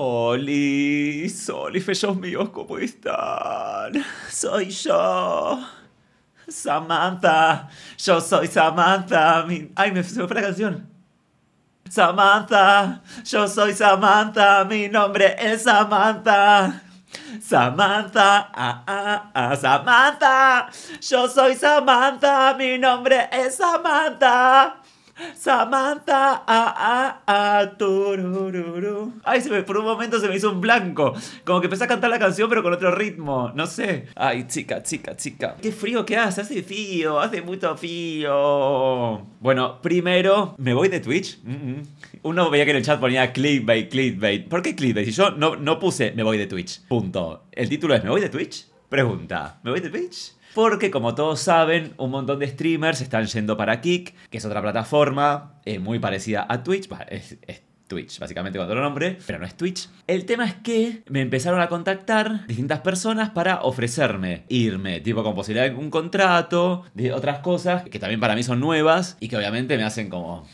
Oli, ¡Fellos míos, ¿cómo están? Soy yo. Samantha. Yo soy Samantha. Mi... Ay, me se fue la canción. Samantha. Yo soy Samantha. Mi nombre es Samantha. Samantha, ah, ah, ah, Samantha, yo soy Samantha, mi nombre es Samantha. Samantha, a a ah, ah, ah turururu. Ay, se por un momento se me hizo un blanco. Como que empecé a cantar la canción, pero con otro ritmo. No sé. Ay, chica, chica, chica. Qué frío que hace. Hace frío, hace mucho frío. Bueno, primero, ¿me voy de Twitch? Uno veía que en el chat ponía clickbait, clickbait. ¿Por qué clickbait? Si yo no, no puse me voy de Twitch. Punto. El título es ¿me voy de Twitch? Pregunta. ¿Me voy de Twitch? porque como todos saben, un montón de streamers están yendo para Kick, que es otra plataforma eh, muy parecida a Twitch, es, es Twitch, básicamente con otro nombre, pero no es Twitch. El tema es que me empezaron a contactar distintas personas para ofrecerme irme, tipo con posibilidad de un contrato, de otras cosas que también para mí son nuevas y que obviamente me hacen como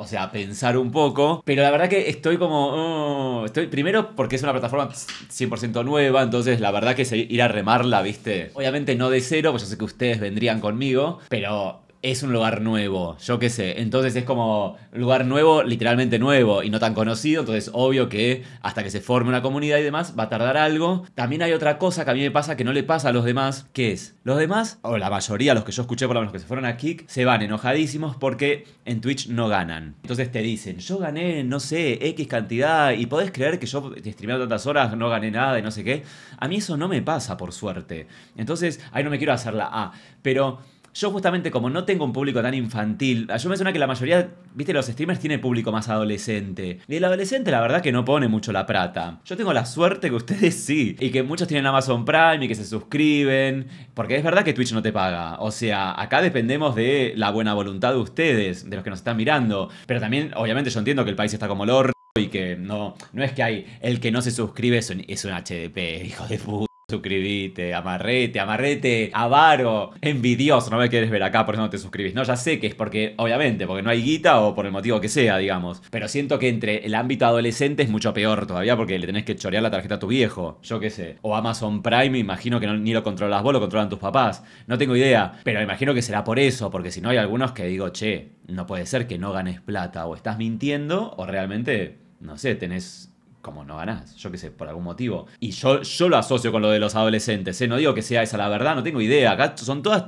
o sea, pensar un poco. Pero la verdad que estoy como. Oh, estoy Primero porque es una plataforma 100% nueva, entonces la verdad que ir a remarla, ¿viste? Obviamente no de cero, pues yo sé que ustedes vendrían conmigo, pero es un lugar nuevo, yo qué sé. Entonces es como lugar nuevo, literalmente nuevo y no tan conocido. Entonces obvio que hasta que se forme una comunidad y demás va a tardar algo. También hay otra cosa que a mí me pasa que no le pasa a los demás, que es, los demás, o la mayoría, los que yo escuché por lo menos que se fueron a Kick, se van enojadísimos porque en Twitch no ganan. Entonces te dicen, yo gané, no sé, X cantidad y podés creer que yo streameado tantas horas no gané nada y no sé qué. A mí eso no me pasa, por suerte. Entonces, ahí no me quiero hacer la A, pero yo justamente como no tengo un público tan infantil, yo me suena que la mayoría, viste, los streamers tienen público más adolescente. Y el adolescente la verdad que no pone mucho la plata. Yo tengo la suerte que ustedes sí. Y que muchos tienen Amazon Prime y que se suscriben. Porque es verdad que Twitch no te paga. O sea, acá dependemos de la buena voluntad de ustedes, de los que nos están mirando. Pero también, obviamente, yo entiendo que el país está como el y que no, no es que hay el que no se suscribe es es un HDP, hijo de puta. Suscribite, amarrete, amarrete, avaro, envidioso, no me quieres ver acá, por eso no te suscribís. No, ya sé que es porque, obviamente, porque no hay guita o por el motivo que sea, digamos. Pero siento que entre el ámbito adolescente es mucho peor todavía porque le tenés que chorear la tarjeta a tu viejo, yo qué sé. O Amazon Prime, imagino que ni lo controlas vos, lo controlan tus papás. No tengo idea, pero imagino que será por eso, porque si no hay algunos que digo, che, no puede ser que no ganes plata, o estás mintiendo, o realmente, no sé, tenés como no ganás, yo qué sé, por algún motivo. Y yo, yo lo asocio con lo de los adolescentes, ¿eh? no digo que sea esa la verdad, no tengo idea, acá son todas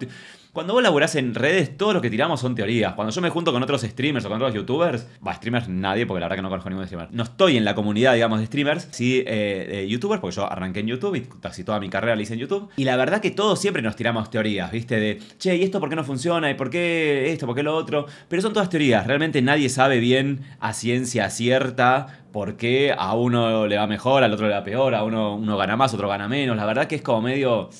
cuando vos laburás en redes, todo lo que tiramos son teorías. Cuando yo me junto con otros streamers o con otros youtubers, va, streamers nadie, porque la verdad que no conozco ningún streamer. No estoy en la comunidad, digamos, de streamers, sí, eh, de youtubers, porque yo arranqué en YouTube y casi toda mi carrera la hice en YouTube. Y la verdad que todos siempre nos tiramos teorías, ¿viste? De, che, ¿y esto por qué no funciona? ¿Y por qué esto? ¿Por qué lo otro? Pero son todas teorías. Realmente nadie sabe bien a ciencia cierta por qué a uno le va mejor, al otro le va peor, a uno, uno gana más, otro gana menos. La verdad que es como medio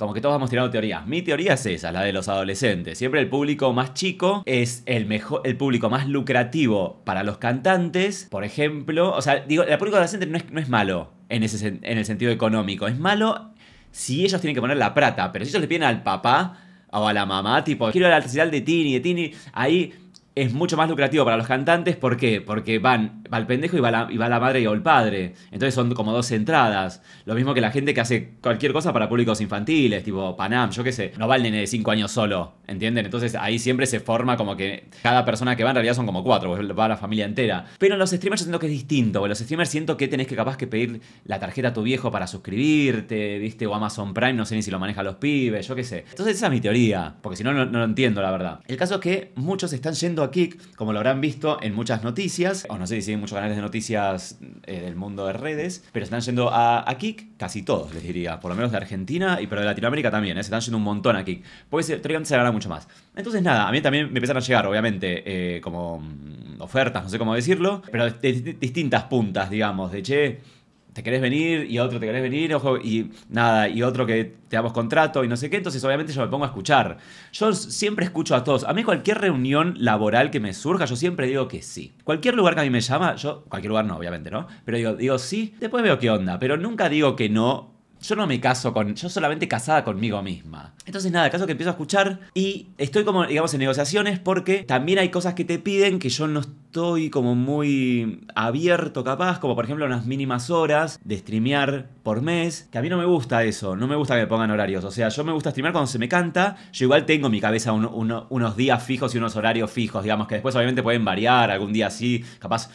como que todos vamos tirando teorías. Mi teoría es esa, la de los adolescentes. Siempre el público más chico es el mejor, el público más lucrativo para los cantantes, por ejemplo. O sea, digo, el público adolescente no es, no es malo en, ese, en el sentido económico. Es malo si ellos tienen que poner la plata, pero si ellos le piden al papá o a la mamá, tipo, quiero ir al de Tini, de Tini, ahí es mucho más lucrativo para los cantantes. ¿Por qué? Porque van, va pendejo y va, la, madre y el padre. Entonces son como dos entradas. Lo mismo que la gente que hace cualquier cosa para públicos infantiles, tipo Panam, yo qué sé. No va el nene de 5 años solo, ¿entienden? Entonces ahí siempre se forma como que cada persona que va en realidad son como cuatro, va la familia entera. Pero en los streamers yo siento que es distinto. En los streamers siento que tenés que capaz que pedir la tarjeta a tu viejo para suscribirte, ¿viste? O Amazon Prime, no sé ni si lo manejan los pibes, yo qué sé. Entonces esa es mi teoría, porque si no, no, no lo entiendo, la verdad. El caso es que muchos están yendo a Kik, como lo habrán visto en muchas noticias, o no sé si hay muchos canales de noticias eh, del mundo de redes, pero están yendo a, Kik, casi todos les diría, por lo menos de Argentina y pero de Latinoamérica también, eh, se están yendo un montón a Kik, porque se, teóricamente se mucho más. Entonces nada, a mí también me empezaron a llegar, obviamente, eh, como mm, ofertas, no sé cómo decirlo, pero de distintas puntas, digamos, de che te querés venir y otro te querés venir, ojo, y nada, y otro que te damos contrato y no sé qué, entonces obviamente yo me pongo a escuchar. Yo siempre escucho a todos. A mí cualquier reunión laboral que me surja, yo siempre digo que sí. Cualquier lugar que a mí me llama, yo, cualquier lugar no, obviamente, ¿no? Pero digo, digo sí, después veo qué onda, pero nunca digo que no yo no me caso con, yo solamente casada conmigo misma. Entonces nada, caso que empiezo a escuchar y estoy como, digamos, en negociaciones porque también hay cosas que te piden que yo no estoy como muy abierto capaz, como por ejemplo unas mínimas horas de streamear por mes, que a mí no me gusta eso, no me gusta que me pongan horarios, o sea, yo me gusta streamear cuando se me canta, yo igual tengo en mi cabeza unos días fijos y unos horarios fijos, digamos, que después obviamente pueden variar, algún día sí, capaz,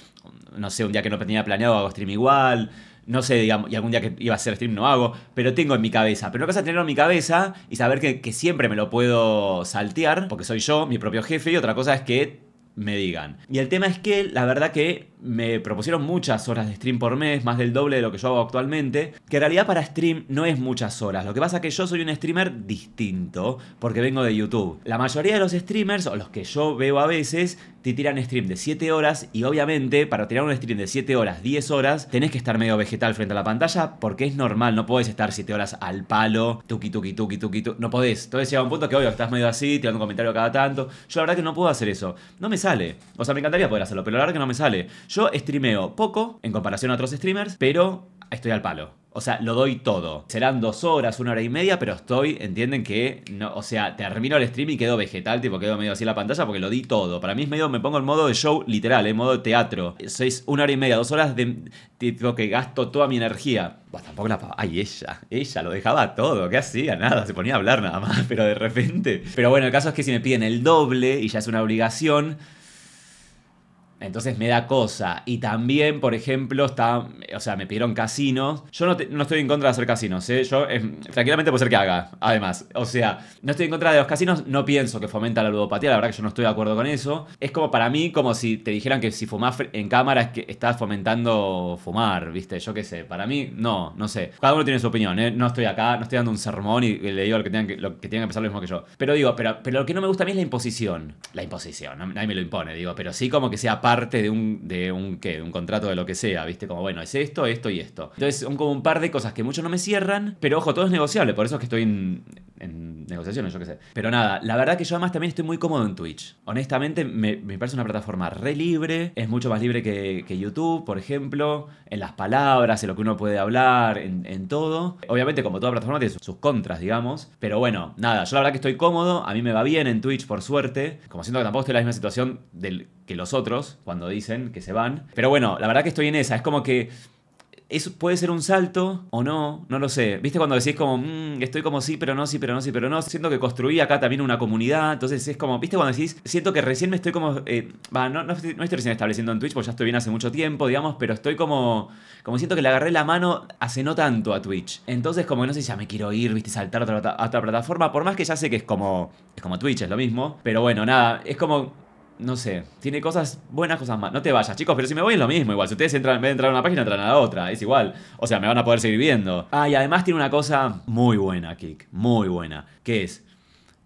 no sé, un día que no tenía planeado hago stream igual no sé, digamos, y algún día que iba a hacer stream no hago, pero tengo en mi cabeza. Pero una cosa es tenerlo en mi cabeza y saber que, que siempre me lo puedo saltear, porque soy yo, mi propio jefe, y otra cosa es que me digan. Y el tema es que la verdad que me propusieron muchas horas de stream por mes, más del doble de lo que yo hago actualmente, que en realidad para stream no es muchas horas. Lo que pasa es que yo soy un streamer distinto, porque vengo de YouTube. La mayoría de los streamers, o los que yo veo a veces, te tiran stream de 7 horas y obviamente para tirar un stream de 7 horas, 10 horas, tenés que estar medio vegetal frente a la pantalla porque es normal, no podés estar 7 horas al palo, tuki tuki tuki tuki, tuki no podés. Entonces llega un punto que obvio estás medio así, tirando un comentario cada tanto. Yo la verdad que no puedo hacer eso, no me sale. O sea, me encantaría poder hacerlo, pero la verdad que no me sale. Yo streameo poco en comparación a otros streamers, pero estoy al palo. O sea, lo doy todo. Serán dos horas, una hora y media, pero estoy, entienden que, no, o sea, termino el stream y quedo vegetal, tipo, quedo medio así en la pantalla porque lo di todo. Para mí es medio, me pongo en modo de show literal, en modo de teatro. Sois una hora y media, dos horas de, tipo, que gasto toda mi energía. Bah, tampoco la... Ay, ella, ella lo dejaba todo, ¿qué hacía? Nada, se ponía a hablar nada más, pero de repente. Pero bueno, el caso es que si me piden el doble y ya es una obligación... Entonces me da cosa. Y también, por ejemplo, está. O sea, me pidieron casinos. Yo no, estoy en contra de hacer casinos, ¿eh? Yo eh, tranquilamente puedo ser que haga, además. O sea, no estoy en contra de los casinos, no pienso que fomenta la ludopatía, la verdad que yo no estoy de acuerdo con eso. Es como para mí, como si te dijeran que si fumás en cámara es que estás fomentando fumar, ¿viste? Yo qué sé. Para mí, no, no sé. Cada uno tiene su opinión, ¿eh? No estoy acá, no estoy dando un sermón y le digo lo que tengan que, lo que, pensar lo mismo que yo. Pero digo, pero, pero lo que no me gusta a mí es la imposición. La imposición, nadie me lo impone, digo, pero sí como que sea parte de un, de un, ¿qué? De un contrato de lo que sea, ¿viste? Como, bueno, es esto, esto y esto. Entonces son como un par de cosas que muchos no me cierran, pero ojo, todo es negociable, por eso es que estoy en, negociaciones, yo qué sé. Pero nada, la verdad que yo además también estoy muy cómodo en Twitch. Honestamente, me, parece una plataforma re libre, es mucho más libre que, YouTube, por ejemplo, en las palabras, en lo que uno puede hablar, en, todo. Obviamente, como toda plataforma, tiene sus, contras, digamos. Pero bueno, nada, yo la verdad que estoy cómodo, a mí me va bien en Twitch, por suerte. Como siento que tampoco estoy en la misma situación del que los otros cuando dicen que se van. Pero bueno, la verdad que estoy en esa. Es como que puede ser un salto o no, no lo sé. ¿Viste cuando decís como, mm, estoy como sí, pero no, sí, pero no, sí, pero no? Siento que construí acá también una comunidad, entonces es como, ¿viste cuando decís, siento que recién me estoy como, eh, no, estoy, recién estableciendo en Twitch, porque ya estoy bien hace mucho tiempo, digamos, pero estoy como, como siento que le agarré la mano hace no tanto a Twitch. Entonces como que no sé si ya me quiero ir, ¿viste? Saltar otra, a otra plataforma, por más que ya sé que es como, es como Twitch, es lo mismo, pero bueno, nada, es como no sé, tiene cosas buenas, cosas malas. No te vayas, chicos, pero si me voy es lo mismo. Igual, si ustedes entran, en vez de entrar una página, entran a la otra. Es igual. O sea, me van a poder seguir viendo. Ah, y además tiene una cosa muy buena, Kik. Muy buena. Que es,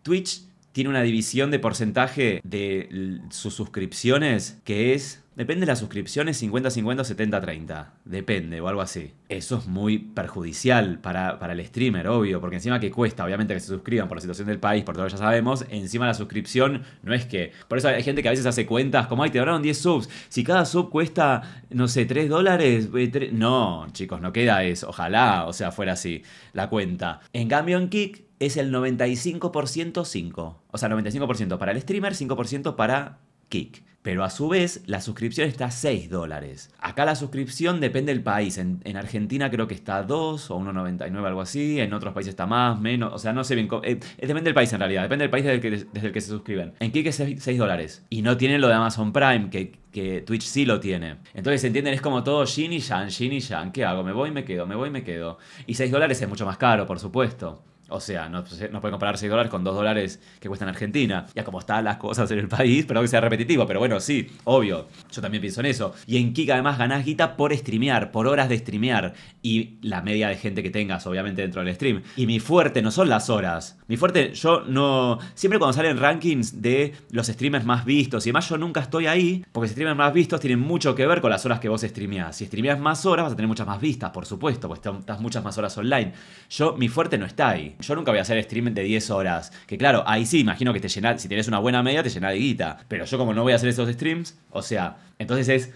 Twitch tiene una división de porcentaje de sus suscripciones que es Depende de la suscripción, es 50-50 70-30. Depende, o algo así. Eso es muy perjudicial para, para, el streamer, obvio, porque encima que cuesta, obviamente, que se suscriban por la situación del país, por todo lo que ya sabemos, encima la suscripción no es que. Por eso hay gente que a veces hace cuentas como, ay, te donaron 10 subs. Si cada sub cuesta, no sé, 3 dólares. Eh, no, chicos, no queda eso. Ojalá, o sea, fuera así la cuenta. En cambio, en Kick es el 95% 5. O sea, 95% para el streamer, 5% para Kick. Pero a su vez, la suscripción está a 6 dólares. Acá la suscripción depende del país. En, Argentina creo que está a 2 o 1,99, algo así. En otros países está más, menos. O sea, no sé bien. Cómo, eh, depende del país en realidad. Depende del país desde el que, desde el que se suscriben. En Kik es 6, dólares. Y no tienen lo de Amazon Prime, que Twitch sí lo tiene. Entonces, ¿entienden? Es como todo Shin y yang, Shin y Shan. ¿Qué hago? ¿Me voy? y ¿Me quedo? ¿Me voy? y ¿Me quedo? Y 6 dólares es mucho más caro, por supuesto. O sea, no, no pueden comparar 6 dólares con 2 dólares que cuesta en Argentina. Ya como están las cosas en el país, pero que sea repetitivo, pero bueno, sí, obvio. Yo también pienso en eso. Y en Kika, además ganás guita por streamear, por horas de streamear. Y la media de gente que tengas, obviamente, dentro del stream. Y mi fuerte no son las horas. Mi fuerte, yo no... Siempre cuando salen rankings de los streamers más vistos y además yo nunca estoy ahí, porque los streamers más vistos tienen mucho que ver con las horas que vos streameás. Si streameás más horas, vas a tener muchas más vistas, por supuesto, pues estás muchas más horas online. Yo, mi fuerte no está ahí. Yo nunca voy a hacer stream de 10 horas. Que claro, ahí sí, imagino que te llena, si tienes una buena media, te llena de guita. Pero yo como no voy a hacer esos streams, o sea, entonces es...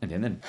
¿Entienden?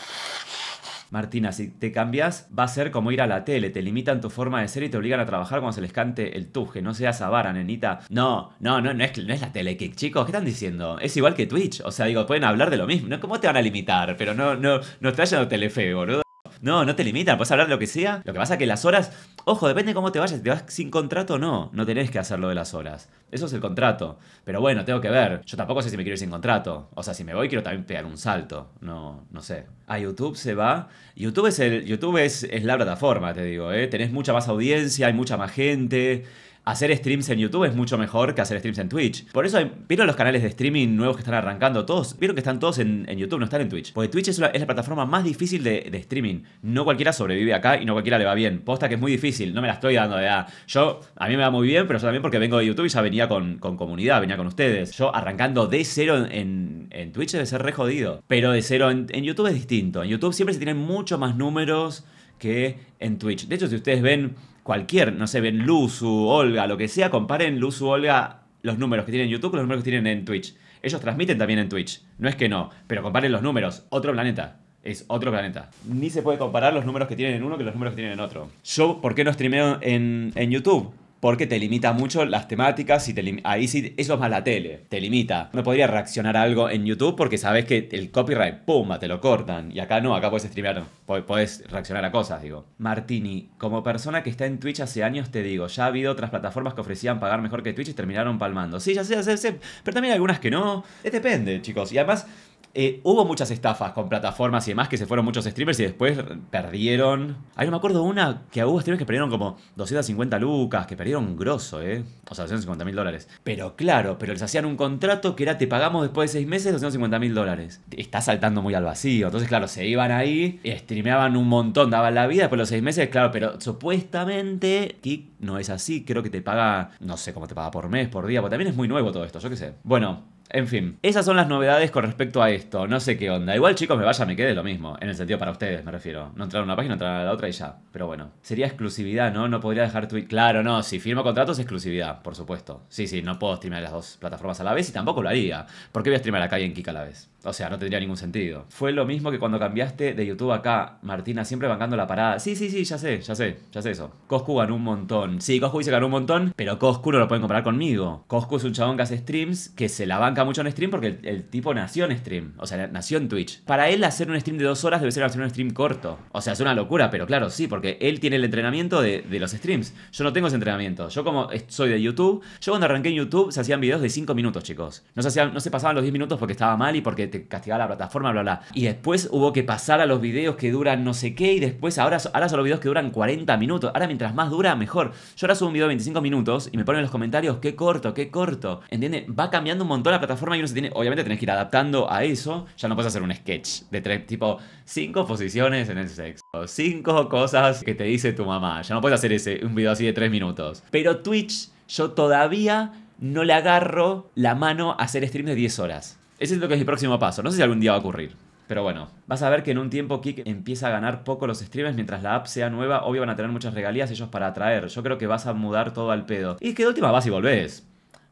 Martina, si te cambias, va a ser como ir a la tele, te limitan tu forma de ser y te obligan a trabajar cuando se les cante el tuje, no seas avara, nenita. No, no, no, no es, no es la tele, chicos, ¿qué están diciendo? Es igual que Twitch, o sea, digo, pueden hablar de lo mismo, ¿Cómo te van a limitar? Pero no, no, no está dado telefe, boludo. No, no te limitan, puedes hablar de lo que sea. Lo que pasa es que las horas, ojo, depende de cómo te vayas, si te vas sin contrato o no, no tenés que hacerlo de las horas. Eso es el contrato. Pero bueno, tengo que ver. Yo tampoco sé si me quiero ir sin contrato. O sea, si me voy quiero también pegar un salto. No, no sé. A YouTube se va. YouTube es el. YouTube es, es la plataforma, te digo, ¿eh? Tenés mucha más audiencia, hay mucha más gente hacer streams en YouTube es mucho mejor que hacer streams en Twitch. Por eso, vieron los canales de streaming nuevos que están arrancando, todos, vieron que están todos en, YouTube, no están en Twitch. Porque Twitch es la, plataforma más difícil de, streaming. No cualquiera sobrevive acá y no cualquiera le va bien. Posta que es muy difícil, no me la estoy dando de edad. Yo, a mí me va muy bien, pero yo también porque vengo de YouTube y ya venía con, comunidad, venía con ustedes. Yo arrancando de cero en, Twitch debe ser re jodido. Pero de cero en, en YouTube es distinto. En YouTube siempre se tienen mucho más números que en Twitch. De hecho, si ustedes ven cualquier, no sé, ven Luzu, Olga, lo que sea, comparen Luzu, Olga, los números que tienen en YouTube con los números que tienen en Twitch. Ellos transmiten también en Twitch, no es que no, pero comparen los números, otro planeta. Es otro planeta. Ni se puede comparar los números que tienen en uno que los números que tienen en otro. Yo, ¿por qué no streameo en, en YouTube? porque te limita mucho las temáticas y te ahí sí, eso es más la tele, te limita. No podría reaccionar a algo en YouTube porque sabes que el copyright, pum, te lo cortan. Y acá no, acá puedes streamear, puedes reaccionar a cosas, digo. Martini, como persona que está en Twitch hace años, te digo, ya ha habido otras plataformas que ofrecían pagar mejor que Twitch y terminaron palmando. Sí, ya sé, ya sé, pero también algunas que no. depende, chicos. Y además, eh, hubo muchas estafas con plataformas y demás que se fueron muchos streamers y después perdieron. Ahí no me acuerdo una que hubo streamers que perdieron como 250 lucas, que perdieron grosso, ¿eh? O sea, 250 mil dólares. Pero claro, pero les hacían un contrato que era te pagamos después de 6 meses 250 mil dólares. Está saltando muy al vacío. Entonces, claro, se iban ahí, streameaban un montón, daban la vida por los 6 meses, claro, pero supuestamente Kick no es así. Creo que te paga, no sé cómo te paga por mes, por día, porque también es muy nuevo todo esto, yo qué sé. Bueno, en fin, esas son las novedades con respecto a esto. No sé qué onda. Igual, chicos, me vaya, me quede lo mismo. En el sentido para ustedes, me refiero. No entrar a una página, entrar a la otra y ya. Pero bueno, sería exclusividad, ¿no? No podría dejar Twitch. Claro, no. Si firmo contratos, exclusividad, por supuesto. Sí, sí, no puedo streamear las dos plataformas a la vez y tampoco lo haría. ¿Por qué voy a streamar acá y en Kika a la vez? O sea, no tendría ningún sentido. Fue lo mismo que cuando cambiaste de YouTube acá, Martina, siempre bancando la parada. Sí, sí, sí, ya sé, ya sé, ya sé eso. Coscu ganó un montón. Sí, Coscu dice que ganó un montón, pero Coscu no lo pueden comparar conmigo. Coscu es un chabón que hace streams, que se la banca mucho en stream porque el, tipo nació en stream, o sea, nació en Twitch. Para él hacer un stream de dos horas debe ser hacer un stream corto. O sea, es una locura, pero claro, sí, porque él tiene el entrenamiento de, los streams. Yo no tengo ese entrenamiento. Yo como soy de YouTube, yo cuando arranqué en YouTube se hacían videos de 5 minutos, chicos. No se, hacían, no se pasaban los 10 minutos porque estaba mal y porque te castigaba la plataforma, bla, bla. Y después hubo que pasar a los videos que duran no sé qué y después ahora, ahora son los videos que duran 40 minutos. Ahora mientras más dura, mejor. Yo ahora subo un video de 25 minutos y me ponen en los comentarios, qué corto, qué corto. entiende Va cambiando un montón la plataforma plataforma y obviamente tenés que ir adaptando a eso, ya no puedes hacer un sketch de tres, tipo, cinco posiciones en el sexo, cinco cosas que te dice tu mamá, ya no puedes hacer ese, un video así de tres minutos. Pero Twitch, yo todavía no le agarro la mano a hacer streams de 10 horas. Ese es lo que es el próximo paso, no sé si algún día va a ocurrir. Pero bueno, vas a ver que en un tiempo Kik empieza a ganar poco los streams mientras la app sea nueva. Obvio van a tener muchas regalías ellos para atraer. Yo creo que vas a mudar todo al pedo. Y es que de última vas y volvés.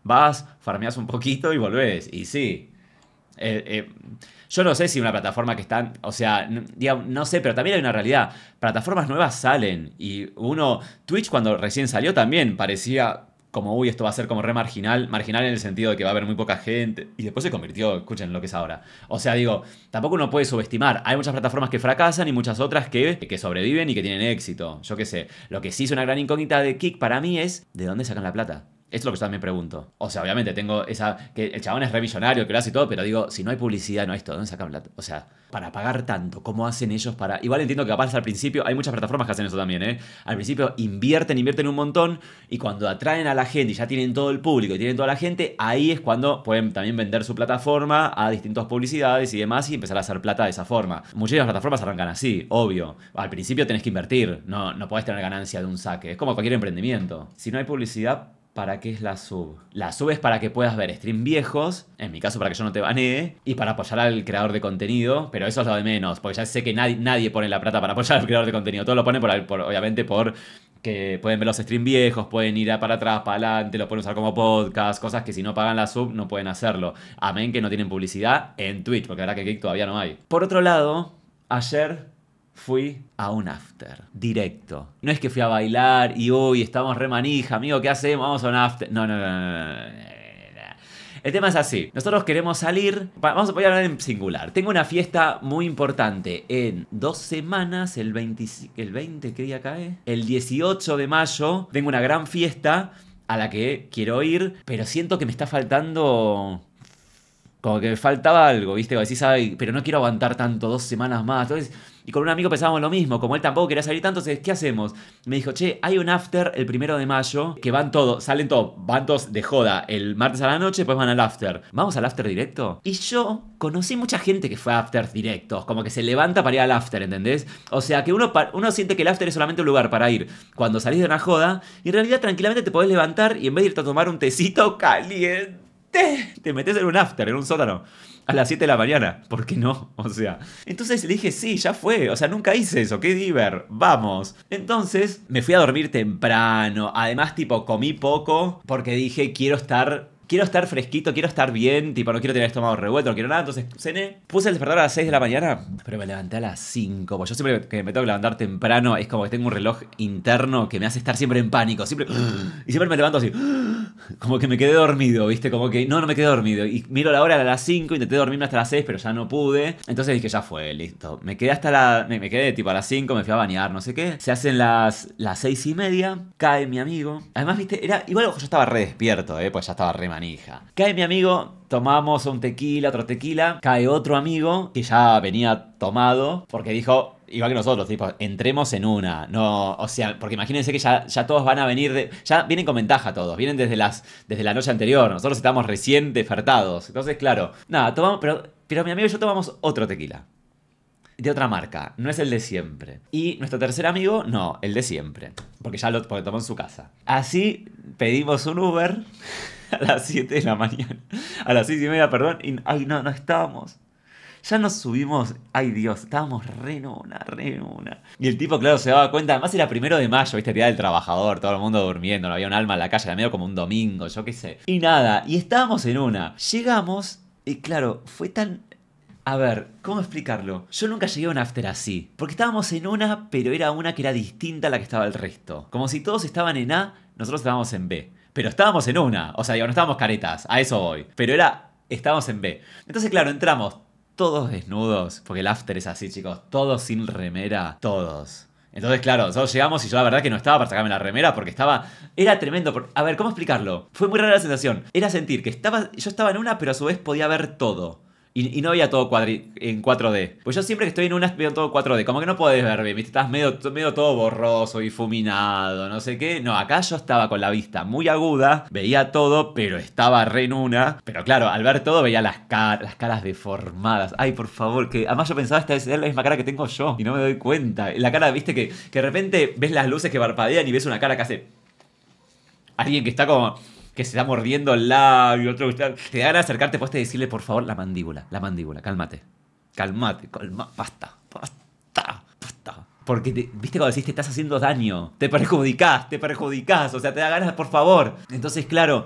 Vas, farmeas un poquito y volvés. Y sí. Eh, eh, yo no sé si una plataforma que está, o sea, no, sé, pero también hay una realidad. Plataformas nuevas salen y uno, Twitch cuando recién salió también parecía como, uy, esto va a ser como re marginal, marginal en el sentido de que va a haber muy poca gente, y después se convirtió, escuchen lo que es ahora. O sea, digo, tampoco uno puede subestimar, hay muchas plataformas que fracasan y muchas otras que, que sobreviven y que tienen éxito, yo qué sé. Lo que sí es una gran incógnita de Kick para mí es, ¿de dónde sacan la plata? es lo que yo también pregunto. O sea, obviamente tengo esa. que el chabón es revisionario, que lo hace y todo, pero digo, si no hay publicidad, no hay esto, ¿dónde sacan plata? O sea, para pagar tanto, ¿cómo hacen ellos para.? Igual entiendo que capaz al principio, hay muchas plataformas que hacen eso también, ¿eh? Al principio invierten, invierten un montón, y cuando atraen a la gente y ya tienen todo el público y tienen toda la gente, ahí es cuando pueden también vender su plataforma a distintas publicidades y demás y empezar a hacer plata de esa forma. las plataformas arrancan así, obvio. Al principio tenés que invertir, no, no podés tener ganancia de un saque. Es como cualquier emprendimiento. Si no hay publicidad, ¿Para qué es la sub? La sub es para que puedas ver stream viejos, en mi caso para que yo no te banee, y para apoyar al creador de contenido, pero eso es lo de menos, porque ya sé que nadie, nadie pone la plata para apoyar al creador de contenido, todo lo pone por, obviamente por que pueden ver los stream viejos, pueden ir para atrás, para adelante, lo pueden usar como podcast, cosas que si no pagan la sub no pueden hacerlo, amén que no tienen publicidad en Twitch, porque la verdad que Geek todavía no hay. Por otro lado, ayer fui a un after, directo. No es que fui a bailar y hoy estamos re manija, amigo, ¿qué hacemos? Vamos a un after. no, no, no. no. El tema es así. Nosotros queremos salir. Vamos a hablar en singular. Tengo una fiesta muy importante en dos semanas. El 20, el 20 ¿qué día cae? El 18 de mayo. Tengo una gran fiesta a la que quiero ir. Pero siento que me está faltando como que me faltaba algo, ¿viste? decís, ay, pero no quiero aguantar tanto, dos semanas más. Entonces, y con un amigo pensábamos lo mismo, como él tampoco quería salir tanto, entonces, ¿qué hacemos? Me dijo, che, hay un after el primero de mayo, que van todos, salen todos, van todos de joda, el martes a la noche, pues van al after. ¿Vamos al after directo? Y yo conocí mucha gente que fue a directo directos, como que se levanta para ir al after, ¿entendés? O sea, que uno, uno siente que el after es solamente un lugar para ir cuando salís de una joda, y en realidad tranquilamente te podés levantar y en vez de irte a tomar un tecito caliente, te metes en un after, en un sótano a las 7 de la mañana. ¿Por qué no? O sea. Entonces le dije, sí, ya fue. O sea, nunca hice eso. Qué diver. Vamos. Entonces me fui a dormir temprano. Además, tipo, comí poco porque dije, quiero estar quiero estar fresquito, quiero estar bien, tipo, no quiero tener estómago revuelto, no quiero nada. Entonces cené, puse el despertador a las 6 de la mañana, pero me levanté a las 5. Porque yo siempre que me tengo que levantar temprano, es como que tengo un reloj interno que me hace estar siempre en pánico. Siempre, y siempre me levanto así, como que me quedé dormido, ¿viste? Como que no, no me quedé dormido. Y miro la hora a las 5, intenté dormirme hasta las 6, pero ya no pude. Entonces dije, ya fue, listo. Me quedé hasta la. Me, quedé tipo a las 5, me fui a bañar, no sé qué. Se hacen las, las 6 y media, cae mi amigo. Además, ¿viste? Era, igual yo estaba re despierto, ¿eh? Pues ya estaba re hija. Cae mi amigo, tomamos un tequila, otro tequila, cae otro amigo que ya venía tomado porque dijo, igual que nosotros, tipo, entremos en una. No, o sea, porque imagínense que ya, ya todos van a venir ya vienen con ventaja todos, vienen desde las desde la noche anterior. Nosotros estamos recién despertados. Entonces, claro, nada, tomamos, pero pero mi amigo y yo tomamos otro tequila. De otra marca, no es el de siempre. Y nuestro tercer amigo, no, el de siempre. Porque ya lo porque tomó en su casa. Así pedimos un Uber. a las 7 de la mañana. A las 6 y media, perdón. Y, ay, no, no estábamos. Ya nos subimos, ay Dios, estábamos re en una, re en una. Y el tipo, claro, se daba cuenta, además era primero de mayo, viste, el día del trabajador, todo el mundo durmiendo, no había un alma en la calle, era medio como un domingo, yo qué sé. Y nada, y estábamos en una. Llegamos, y claro, fue tan a ver, ¿cómo explicarlo? Yo nunca llegué a un after así. Porque estábamos en una, pero era una que era distinta a la que estaba el resto. Como si todos estaban en A, nosotros estábamos en B. Pero estábamos en una. O sea, digo, no estábamos caretas. A eso voy. Pero era. Estábamos en B. Entonces, claro, entramos todos desnudos. Porque el after es así, chicos. Todos sin remera. Todos. Entonces, claro, nosotros llegamos y yo la verdad que no estaba para sacarme la remera porque estaba. Era tremendo. A ver, ¿cómo explicarlo? Fue muy rara la sensación. Era sentir que estaba. Yo estaba en una, pero a su vez podía ver todo. Y, no veía todo en 4D. Pues yo siempre que estoy en una veo todo 4D. Como que no podés ver bien, ¿viste? Estás medio, todo borroso, difuminado, no sé qué. No, acá yo estaba con la vista muy aguda, veía todo, pero estaba re en una. Pero claro, al ver todo veía las, las caras deformadas. Ay, por favor, que además yo pensaba esta es la misma cara que tengo yo y no me doy cuenta. La cara, viste, que, de repente ves las luces que parpadean y ves una cara que hace... Alguien que está como que se está mordiendo el labio, otro que Te dan a acercarte, puedes decirle, por favor, la mandíbula, la mandíbula, cálmate. Cálmate, calma, basta, basta, basta. Porque, viste, cuando decís te estás haciendo daño, te perjudicás, te perjudicás, o sea, te da ganas, por favor. Entonces, claro,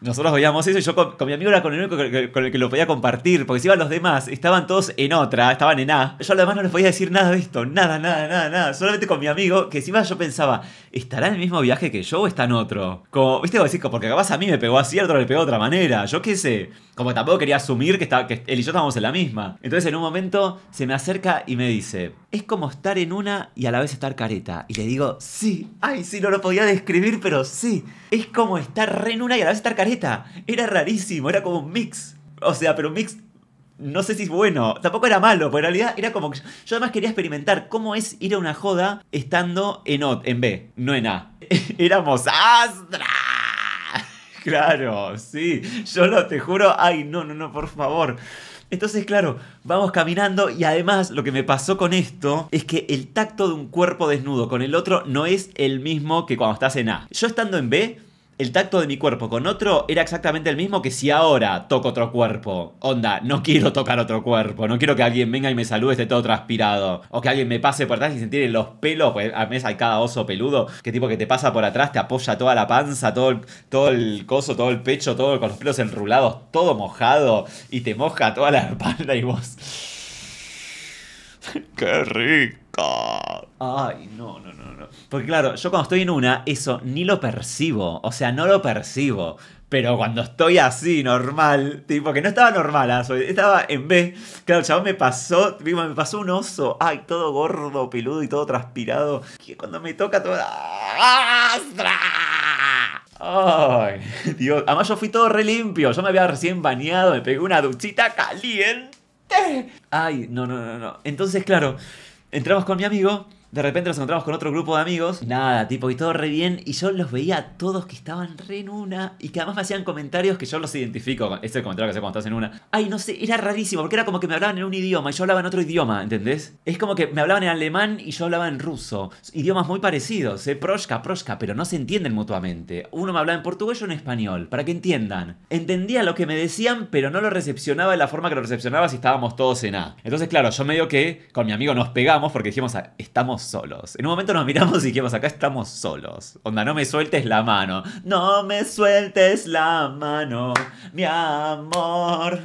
nosotros veíamos eso y yo con, mi amigo era con el único con el que lo podía compartir, porque si iban los demás, estaban todos en otra, estaban en A. Yo además no les podía decir nada de esto, nada, nada, nada, nada. Solamente con mi amigo, que si iba yo pensaba, ¿estará en el mismo viaje que yo o está en otro? Como, viste, porque capaz a mí me pegó así, al otro le pegó de otra manera, yo qué sé. Como tampoco quería asumir que, que él y yo estábamos en la misma. Entonces en un momento se me acerca y me dice, es como estar en una y a la vez estar careta. Y le digo, sí, ay, sí, no lo podía describir, pero sí. Es como estar re en una y a la vez estar careta. Era rarísimo, era como un mix. O sea, pero un mix, no sé si es bueno, tampoco era malo, pero en realidad era como yo además quería experimentar cómo es ir a una joda estando en, o, en B, no en A. Éramos Astra. Claro, sí, yo lo te juro, ay, no, no, no, por favor. Entonces, claro, vamos caminando y además lo que me pasó con esto es que el tacto de un cuerpo desnudo con el otro no es el mismo que cuando estás en A. Yo estando en B, el tacto de mi cuerpo con otro era exactamente el mismo que si ahora toco otro cuerpo. Onda, no quiero tocar otro cuerpo, no quiero que alguien venga y me salude, esté todo transpirado. O que alguien me pase por atrás y sentir los pelos, pues a me hay cada oso peludo, que tipo que te pasa por atrás, te apoya toda la panza, todo todo el coso, todo el pecho, todo con los pelos enrulados, todo mojado, y te moja toda la espalda y vos ¡Qué rico. Ay, no, no, no, no. Porque claro, yo cuando estoy en una, eso ni lo percibo. O sea, no lo percibo. Pero cuando estoy así, normal, tipo, que no estaba normal, ah, estaba en B. Claro, el me pasó, me pasó un oso, ay, todo gordo, peludo y todo transpirado. Que cuando me toca todo. ¡Ay! Dios, además yo fui todo re limpio. Yo me había recién bañado, me pegué una duchita caliente. ¡Ay! No, no, no, no. Entonces, claro, entramos con mi amigo de repente nos encontramos con otro grupo de amigos. nada, tipo, y todo re bien. Y yo los veía a todos que estaban re en una. Y que además me hacían comentarios que yo los identifico. Este es el comentario que hace cuando estás en una. Ay, no sé, era rarísimo. Porque era como que me hablaban en un idioma y yo hablaba en otro idioma, ¿entendés? Es como que me hablaban en alemán y yo hablaba en ruso. Idiomas muy parecidos, ¿eh? Proshka, proshka, pero no se entienden mutuamente. Uno me hablaba en portugués, y en español. Para que entiendan. Entendía lo que me decían, pero no lo recepcionaba de la forma que lo recepcionaba si estábamos todos en A. Entonces, claro, yo medio que con mi amigo nos pegamos porque dijimos, ah, estamos solos. En un momento nos miramos y dijimos, acá estamos solos. Onda, no me sueltes la mano. No me sueltes la mano, mi amor.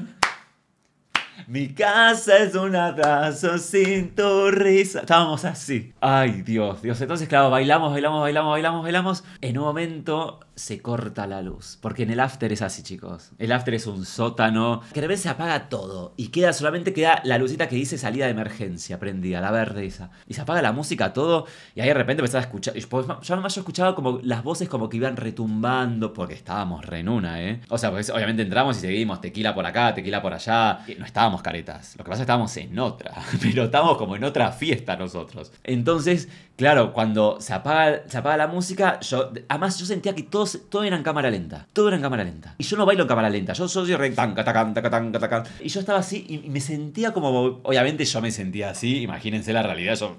Mi casa es un abrazo sin tu risa. Estábamos así. Ay, Dios, Dios. Entonces, claro, bailamos, bailamos, bailamos, bailamos, bailamos. En un momento se corta la luz. Porque en el after es así, chicos. El after es un sótano. Que de repente se apaga todo. Y queda, solamente queda la lucita que dice salida de emergencia prendida, la verde esa. Y se apaga la música, todo. Y ahí de repente empezaba a escuchar. yo, pues, nomás yo como las voces como que iban retumbando. Porque estábamos re en una, ¿eh? O sea, pues obviamente entramos y seguimos tequila por acá, tequila por allá. Eh, no estábamos caretas. Lo que pasa es que estábamos en otra. Pero estábamos como en otra fiesta nosotros. Entonces, claro, cuando se apaga, se apaga la música, yo. Además, yo sentía que todos todo era en cámara lenta. Todo era en cámara lenta. Y yo no bailo en cámara lenta. Yo soy tan tan tan Y yo estaba así y me sentía como. Obviamente yo me sentía así. Imagínense la realidad. Yo.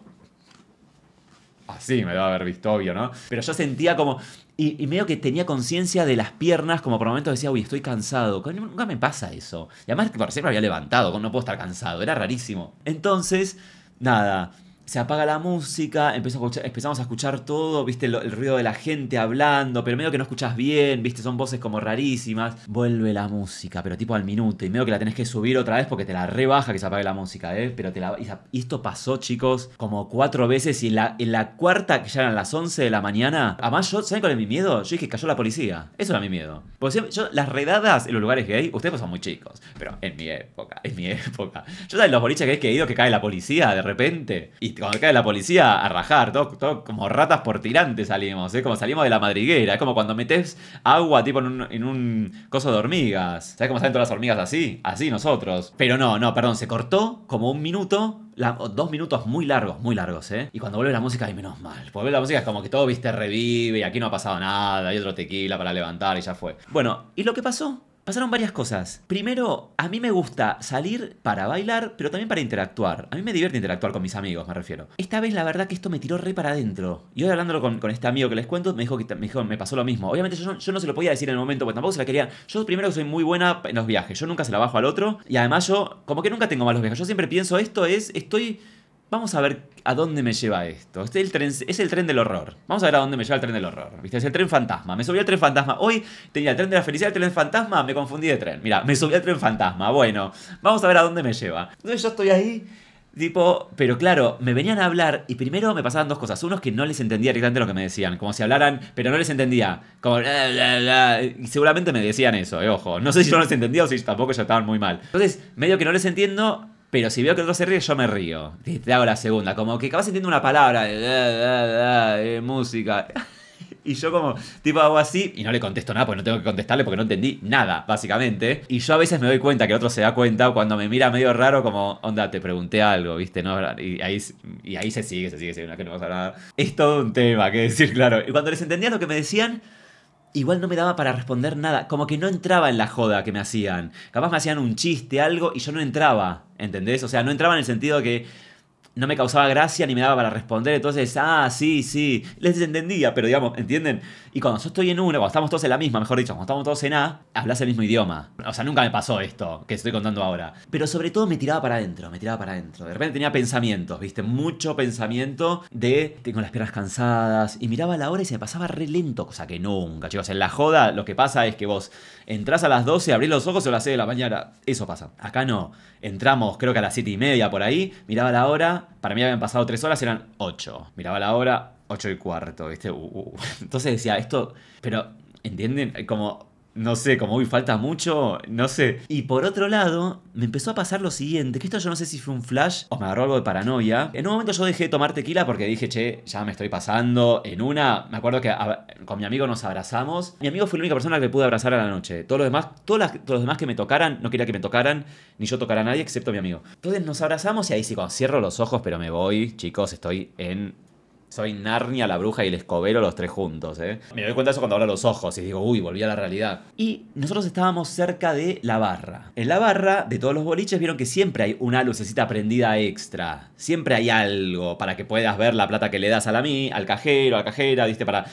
Así me lo haber visto, obvio, ¿no? Pero yo sentía como. Y, medio que tenía conciencia de las piernas, como por momentos decía, uy, estoy cansado. Nunca me pasa eso. Y además, por siempre había levantado, no puedo estar cansado. Era rarísimo. Entonces, nada se apaga la música, empezamos a escuchar todo, viste el, ruido de la gente hablando, pero medio que no escuchas bien, viste, son voces como rarísimas. Vuelve la música, pero tipo al minuto, y medio que la tenés que subir otra vez porque te la rebaja que se apague la música, ¿eh? Pero te la, y esto pasó, chicos, como cuatro veces, y en la, cuarta, que ya eran las 11 de la mañana, además yo, ¿saben cuál es mi miedo? Yo dije, cayó la policía. Eso era mi miedo. Porque yo, las redadas en los lugares gay, ustedes pues son muy chicos, pero en mi época, en mi época. Yo, sabía los boliches que he ido que cae la policía de repente? Y te cuando cae la policía, a rajar, todos como ratas por tirante salimos, ¿eh? como salimos de la madriguera, es como cuando metes agua tipo en un, coso de hormigas. ¿Sabes cómo salen todas las hormigas así? Así nosotros. Pero no, no, perdón, se cortó como un minuto dos minutos muy largos, muy largos, ¿eh? Y cuando vuelve la música, ahí menos mal. Vuelve la música, es como que todo, viste, revive, y aquí no ha pasado nada, hay otro tequila para levantar y ya fue. Bueno, ¿y lo que pasó? pasaron varias cosas. Primero, a mí me gusta salir para bailar, pero también para interactuar. A mí me divierte interactuar con mis amigos, me refiero. Esta vez la verdad que esto me tiró re para adentro. Y hoy hablándolo con, este amigo que les cuento, me dijo que me, me pasó lo mismo. Obviamente yo, no se lo podía decir en el momento, pues tampoco se la quería. Yo primero soy muy buena en los viajes, yo nunca se la bajo al otro. Y además yo, como que nunca tengo malos viajes. Yo siempre pienso esto es, estoy vamos a ver a dónde me lleva esto. Este es el, tren, es el tren del horror. Vamos a ver a dónde me lleva el tren del horror. ¿Viste? Es el tren fantasma. Me subí al tren fantasma. Hoy tenía el tren de la felicidad, el tren fantasma. Me confundí de tren. Mira, me subí al tren fantasma. Bueno, vamos a ver a dónde me lleva. Entonces yo estoy ahí. Tipo, pero claro, me venían a hablar y primero me pasaban dos cosas. Uno es que no les entendía directamente lo que me decían, como si hablaran, pero no les entendía. Como, Y seguramente me decían eso, eh, ojo. No sé si no les entendía o si tampoco ya estaban muy mal. Entonces, medio que no les entiendo pero si veo que el otro se ríe, yo me río. te hago la segunda. Como que capaz entiendo una palabra. De, eh, de, eh, eh, música. Y yo como, tipo, hago así y no le contesto nada, porque no tengo que contestarle porque no entendí nada, básicamente. Y yo a veces me doy cuenta que el otro se da cuenta cuando me mira medio raro, como, onda, te pregunté algo, ¿viste? ¿No? Y, ahí, y ahí se sigue, se sigue, se sigue, no, que no pasa nada. Es todo un tema, que decir, claro. Y cuando les entendía lo que me decían, igual no me daba para responder nada, como que no entraba en la joda que me hacían. Capaz me hacían un chiste, algo, y yo no entraba, ¿entendés? O sea, no entraba en el sentido que no me causaba gracia ni me daba para responder, entonces, ah, sí, sí, les entendía, pero digamos, ¿entienden? Y cuando yo estoy en una, cuando estamos todos en la misma, mejor dicho, cuando estamos todos en A, hablas el mismo idioma. O sea, nunca me pasó esto que estoy contando ahora. Pero sobre todo me tiraba para adentro, me tiraba para adentro. De repente tenía pensamientos, ¿viste? Mucho pensamiento de tengo las piernas cansadas. Y miraba la hora y se me pasaba re lento, cosa que nunca, chicos. En la joda lo que pasa es que vos entrás a las 12, abrís los ojos o a las 6 de la mañana. Eso pasa. Acá no. Entramos, creo que a las 7 y media por ahí. Miraba la hora, para mí habían pasado 3 horas, eran 8. Miraba la hora, 8 y cuarto, ¿viste? Entonces decía, esto, pero, ¿entienden? Como, no sé, como hoy falta mucho, no sé. Y por otro lado, me empezó a pasar lo siguiente, que esto yo no sé si fue un flash o me agarró algo de paranoia. En un momento yo dejé de tomar tequila porque dije, che, ya me estoy pasando. En una, me acuerdo que con mi amigo nos abrazamos. Mi amigo fue la única persona que pude abrazar a la noche. Todos los demás, todos, los demás que me tocaran, no quería que me tocaran, ni yo tocara a nadie excepto a mi amigo. Entonces nos abrazamos y ahí sí, cuando cierro los ojos, pero me voy, chicos, estoy en soy Narnia, la bruja y el escobero, los tres juntos, ¿eh? Me doy cuenta de eso cuando abro los ojos y digo, uy, volví a la realidad. Y nosotros estábamos cerca de la barra. En la barra de todos los boliches vieron que siempre hay una lucecita prendida extra. Siempre hay algo para que puedas ver la plata que le das a la mí, al cajero, a la cajera, ¿viste? Para,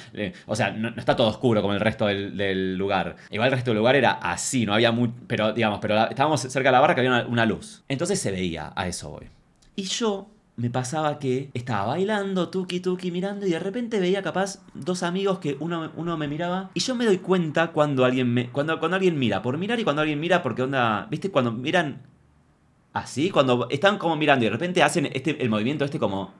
o sea, no, está todo oscuro como el resto del, lugar. Igual el resto del lugar era así, no había mucho Pero, digamos, pero estábamos cerca de la barra que había una, luz. Entonces se veía, a eso hoy. Y yo me pasaba que estaba bailando, tuki tuki, mirando, y de repente veía capaz dos amigos que uno, uno me miraba. Y yo me doy cuenta cuando alguien me. Cuando, alguien mira, por mirar y cuando alguien mira, porque onda. ¿Viste? Cuando miran así, cuando están como mirando y de repente hacen este, el movimiento este como.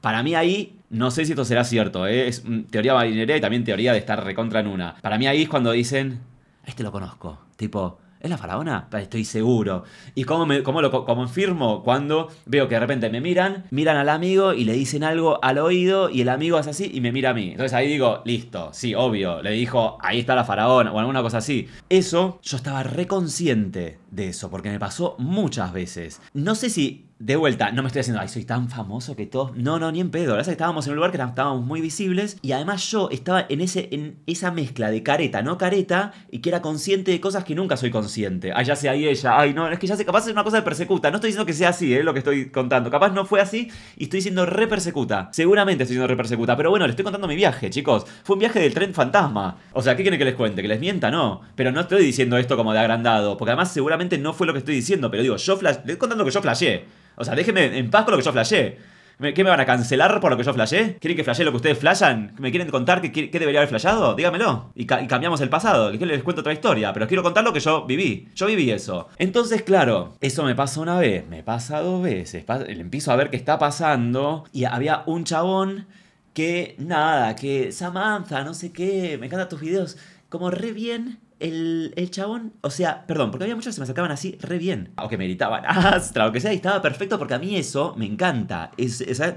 Para mí ahí, no sé si esto será cierto, ¿eh? es mm, teoría marinera y también teoría de estar recontra en una. Para mí ahí es cuando dicen, este lo conozco. Tipo, ¿Es la faraona? Estoy seguro. ¿Y cómo, lo confirmo? Cuando veo que de repente me miran, miran al amigo y le dicen algo al oído y el amigo hace así y me mira a mí. Entonces ahí digo, listo, sí, obvio. Le dijo, ahí está la faraona o alguna cosa así. Eso, yo estaba reconsciente de eso porque me pasó muchas veces. No sé si de vuelta, no me estoy haciendo, ay, soy tan famoso que todos. No, no, ni en pedo. La verdad que estábamos en un lugar que estábamos muy visibles. Y además yo estaba en, ese, en esa mezcla de careta, no careta, y que era consciente de cosas que nunca soy consciente. Ay, ya sé, ahí ella. Ay, no, es que ya sé, capaz es una cosa de persecuta. No estoy diciendo que sea así, ¿eh? Lo que estoy contando. Capaz no fue así y estoy diciendo re persecuta. Seguramente estoy siendo re persecuta. Pero bueno, les estoy contando mi viaje, chicos. Fue un viaje del tren fantasma. O sea, ¿qué quieren que les cuente? ¿Que les mienta? No. Pero no estoy diciendo esto como de agrandado. Porque además seguramente no fue lo que estoy diciendo. Pero digo, yo flash. le estoy contando que yo flashé. O sea, déjenme en paz con lo que yo flashe. ¿Qué me van a cancelar por lo que yo flashe? ¿Quieren que flashe lo que ustedes flashan? ¿Me quieren contar qué, debería haber flashado? Dígamelo. Y, cambiamos el pasado. Les, les cuento otra historia, pero quiero contar lo que yo viví. Yo viví eso. Entonces, claro, eso me pasa una vez, me pasa dos veces. empiezo a ver qué está pasando y había un chabón que, nada, que Samantha, no sé qué, me encantan tus videos, como re bien el, el, chabón, o sea, perdón, porque había muchos que se me sacaban así re bien, o que me gritaban astra, o que sea, y estaba perfecto porque a mí eso me encanta,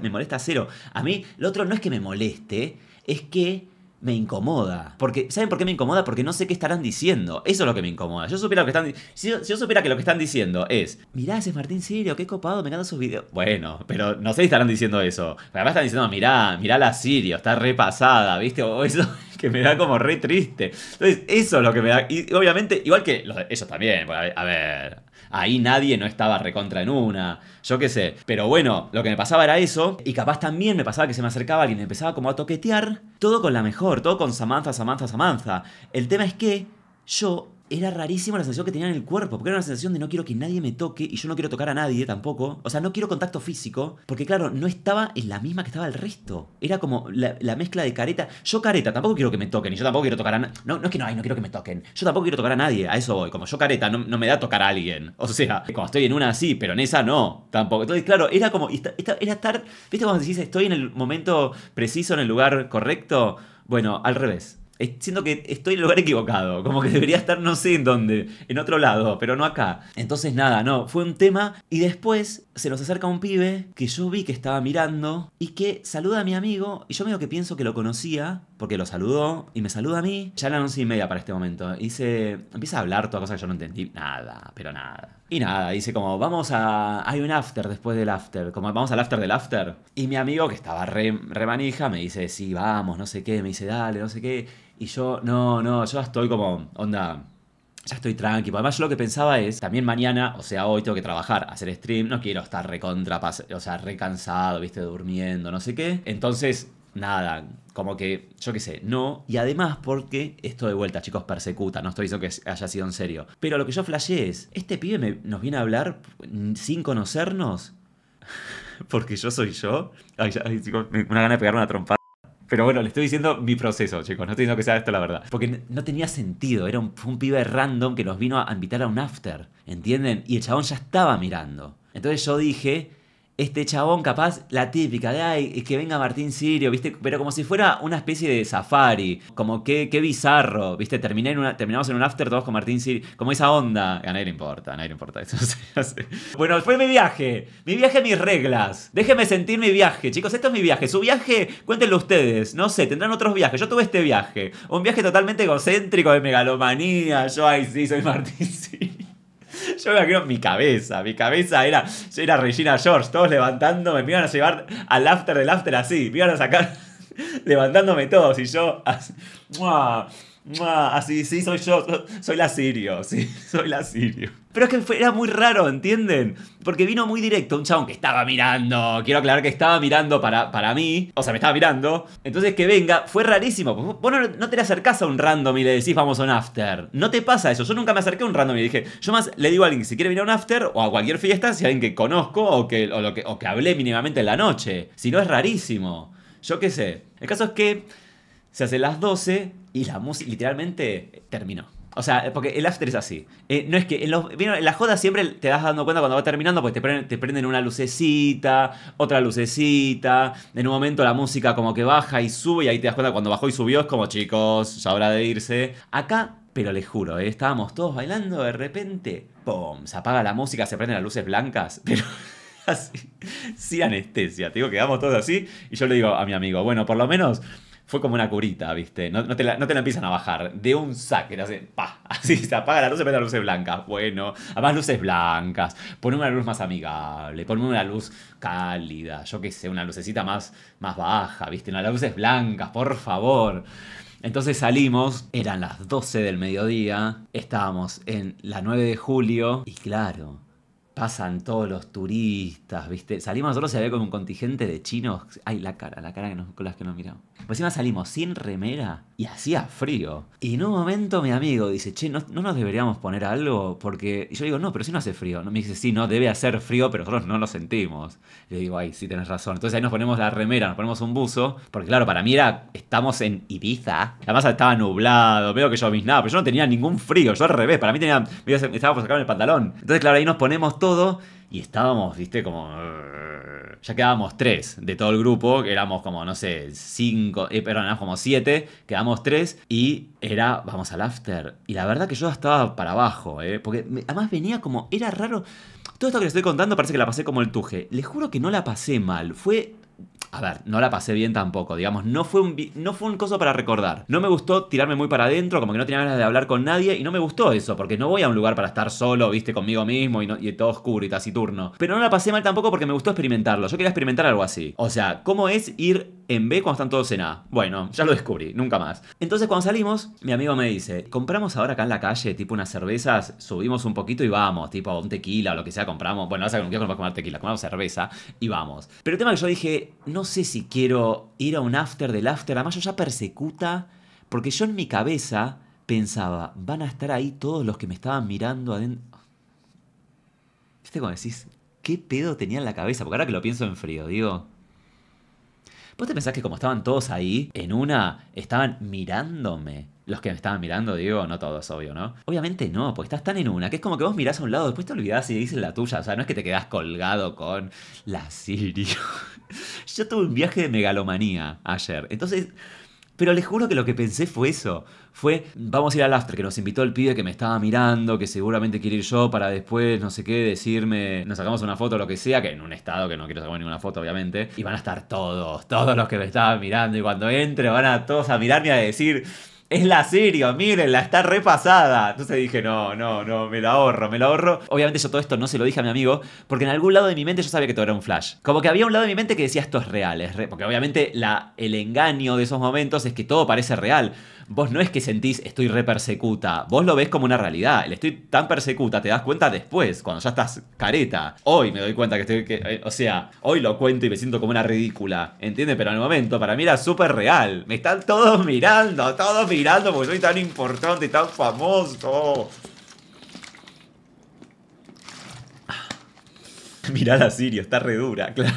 me molesta cero. A mí, lo otro no es que me moleste, es que me incomoda. Porque, ¿saben por qué me incomoda? Porque no sé qué estarán diciendo. Eso es lo que me incomoda. Yo supiera que están si yo, supiera que lo que están diciendo es, mirá, ese Martín Sirio, qué copado, me encantan sus videos. Bueno, pero no sé si estarán diciendo eso. Además están diciendo, mirá, mirá la Sirio, está repasada, ¿viste? O eso que me da como re triste. Entonces, eso es lo que me da. Y obviamente, igual que los, ellos también, a ver, ahí nadie no estaba recontra en una, yo qué sé. Pero bueno, lo que me pasaba era eso, y capaz también me pasaba que se me acercaba alguien, empezaba como a toquetear, todo con la mejor, todo con Samantha, Samantha, Samantha. El tema es que yo era rarísima la sensación que tenía en el cuerpo, porque era una sensación de no quiero que nadie me toque y yo no quiero tocar a nadie tampoco. O sea, no quiero contacto físico, porque claro, no estaba en la misma que estaba el resto. Era como la, mezcla de careta. Yo careta, tampoco quiero que me toquen y yo tampoco quiero tocar a nadie. No, no es que no, ay, no quiero que me toquen. Yo tampoco quiero tocar a nadie, a eso voy. Como yo careta, no, me da tocar a alguien. O sea, como estoy en una así, pero en esa no, tampoco. Entonces, claro, era como, era estar, ¿viste cuando decís estoy en el momento preciso, en el lugar correcto? Bueno, al revés siento que estoy en el lugar equivocado, como que debería estar no sé en dónde, en otro lado, pero no acá. Entonces nada, no, fue un tema y después se nos acerca un pibe que yo vi que estaba mirando y que saluda a mi amigo y yo medio que pienso que lo conocía porque lo saludó y me saluda a mí. Ya la once y media para este momento. Y empieza a hablar toda cosa que yo no entendí nada, pero nada. Y nada, dice como, vamos a... Hay un after después del after, como vamos al after del after. Y mi amigo que estaba re, re manija me dice, sí, vamos, no sé qué, me dice, dale, no sé qué. Y yo, no, no, yo estoy como, onda, ya estoy tranquilo Además, yo lo que pensaba es, también mañana, o sea, hoy tengo que trabajar, hacer stream, no quiero estar recontra, o sea, recansado, viste, durmiendo, no sé qué. Entonces, nada, como que, yo qué sé, no. Y además porque esto de vuelta, chicos, persecuta, no estoy diciendo que haya sido en serio. Pero lo que yo flashé es, este pibe nos viene a hablar sin conocernos. porque yo soy yo. Ay, ay, chicos, una gana de pegarme una trompada. Pero bueno, le estoy diciendo mi proceso, chicos. No estoy diciendo que sea esto la verdad. Porque no tenía sentido. Era un, pibe random que nos vino a invitar a un after. ¿Entienden? Y el chabón ya estaba mirando. Entonces yo dije, este chabón, capaz, la típica de ay, que venga Martín Sirio, ¿viste? Pero como si fuera una especie de safari, como que, qué bizarro, ¿viste? Terminé una, terminamos en un after todos con Martín Sirio, como esa onda. A nadie le importa, a nadie le importa eso. Bueno, fue mi viaje, mi viaje, mis reglas. Déjenme sentir mi viaje, chicos, esto es mi viaje. Su viaje, cuéntenlo ustedes, no sé, tendrán otros viajes. Yo tuve este viaje, un viaje totalmente egocéntrico de megalomanía. Yo, ay, sí, soy Martín Sirio. Yo me acuerdo mi cabeza, mi cabeza era, era Regina George, todos levantándome, me iban a llevar al after del after así, me iban a sacar levantándome todos y yo... Así, Así, sí, soy yo, soy la Sirio, sí, soy la Sirio. Pero es que era muy raro, ¿entienden? Porque vino muy directo un chabón que estaba mirando, quiero aclarar que estaba mirando para, para mí, o sea, me estaba mirando. Entonces que venga, fue rarísimo. Vos no, te le acercás a un random y le decís vamos a un after. No te pasa eso, yo nunca me acerqué a un random y dije, yo más le digo a alguien si quiere venir a un after o a cualquier fiesta, si alguien que conozco o que, o lo que, o que hablé mínimamente en la noche. Si no es rarísimo. Yo qué sé. El caso es que se hace las 12 y la música literalmente terminó. O sea, porque el after es así. Eh, no es que en, la joda siempre te das dando cuenta cuando va terminando, porque te, prenden, una lucecita, otra lucecita. En un momento la música como que baja y sube, y ahí te das cuenta cuando bajó y subió es como chicos, ya habrá de irse. Acá, pero les juro, eh, estábamos todos bailando, de repente, ¡pum! Se apaga la música, se prenden las luces blancas, pero. Así, sin anestesia, te digo, quedamos todos así. Y yo le digo a mi amigo, bueno, por lo menos fue como una curita, ¿viste? No, te la, no, te empiezan a bajar. De un saque, pa, así se apaga la luz y las luces blancas. Bueno, más luces blancas, ponme una luz más amigable, ponme una luz cálida, yo qué sé, una lucecita más, más baja, ¿viste? No, las luces blancas, por favor. Entonces salimos, eran las 12 del mediodía, estábamos en la 9 de julio y claro, pasan todos los turistas, ¿viste? Salimos nosotros, y había como un contingente de chinos. Ay, la cara, la cara que nos, con las que nos miramos. Pues encima salimos sin remera y hacía frío. Y en un momento mi amigo dice, che, ¿no, nos deberíamos poner algo? Porque y yo digo, no, pero si no hace frío. No, me dice, sí, no, debe hacer frío, pero nosotros no lo sentimos. Le digo, ay, sí, tenés razón. Entonces ahí nos ponemos la remera, nos ponemos un buzo. Porque claro, para mí era, estamos en Ibiza. La masa estaba nublado, veo que yo nada pero yo no tenía ningún frío, yo al revés. Para mí tenía, estaba por sacarme el pantalón. Entonces claro, ahí nos ponemos todo y estábamos, viste, como... Eh, ya quedábamos tres de todo el grupo, que éramos como, no sé, cinco, eh, perdón, éramos como siete, quedábamos tres y era, vamos al after. Y la verdad que yo estaba para abajo, eh, porque además venía como, era raro... Todo esto que les estoy contando parece que la pasé como el tuje. Les juro que no la pasé mal. Fue a ver, no la pasé bien tampoco, digamos, no fue un, no fue un coso para recordar. No me gustó tirarme muy para adentro, como que no tenía ganas de hablar con nadie, y no me gustó eso, porque no voy a un lugar para estar solo, viste, conmigo mismo y, todo oscuro y taciturno. Pero no la pasé mal tampoco porque me gustó experimentarlo, yo quería experimentar algo así. O sea, ¿cómo es ir en B cuando están todos en A? Bueno, ya lo descubrí, nunca más. Entonces cuando salimos, mi amigo me dice, compramos ahora acá en la calle, tipo unas cervezas, subimos un poquito y vamos, tipo un tequila o lo que sea, compramos, bueno, no sé, que no quiero comer tequila, compramos cerveza y vamos. Pero el tema que yo dije, no no sé si quiero ir a un after del after. Además, yo ya persecuta, porque yo en mi cabeza pensaba, van a estar ahí todos los que me estaban mirando adentro. ¿Viste cómo decís, qué pedo tenía en la cabeza? Porque ahora que lo pienso en frío, digo, ¿Vos te pensás que como estaban todos ahí, en una, estaban mirándome? Los que me estaban mirando, digo, no todos, obvio, ¿no? Obviamente no, porque estás tan en una, que es como que vos mirás a un lado, después te olvidás y dices la tuya. O sea, no es que te quedás colgado con la Sirio. Yo tuve un viaje de megalomanía ayer. Entonces, pero les juro que lo que pensé fue eso. Fue, vamos a ir al after, que nos invitó el pibe que me estaba mirando, que seguramente quiere ir yo para después, no sé qué, decirme, nos sacamos una foto, o lo que sea, que en un estado que no quiero sacar ninguna foto, obviamente. Y van a estar todos, todos los que me estaban mirando. Y cuando entre van a todos a mirarme a decir, es la Sirio, la está repasada. Entonces dije, no, no, no, me la ahorro, me la ahorro. Obviamente yo todo esto no se lo dije a mi amigo, porque en algún lado de mi mente yo sabía que todo era un flash. Como que había un lado de mi mente que decía, esto es real, es porque obviamente el engaño de esos momentos es que todo parece real vos no es que sentís estoy re persecuta, vos lo ves como una realidad. El estoy tan persecuta te das cuenta después, cuando ya estás careta. Hoy me doy cuenta que estoy. Que, eh, o sea, hoy lo cuento y me siento como una ridícula, ¿entiendes? Pero en el momento para mí era súper real. Me están todos mirando, todos mirando porque soy tan importante, y tan famoso. Mirá la Sirio, está re dura, claro.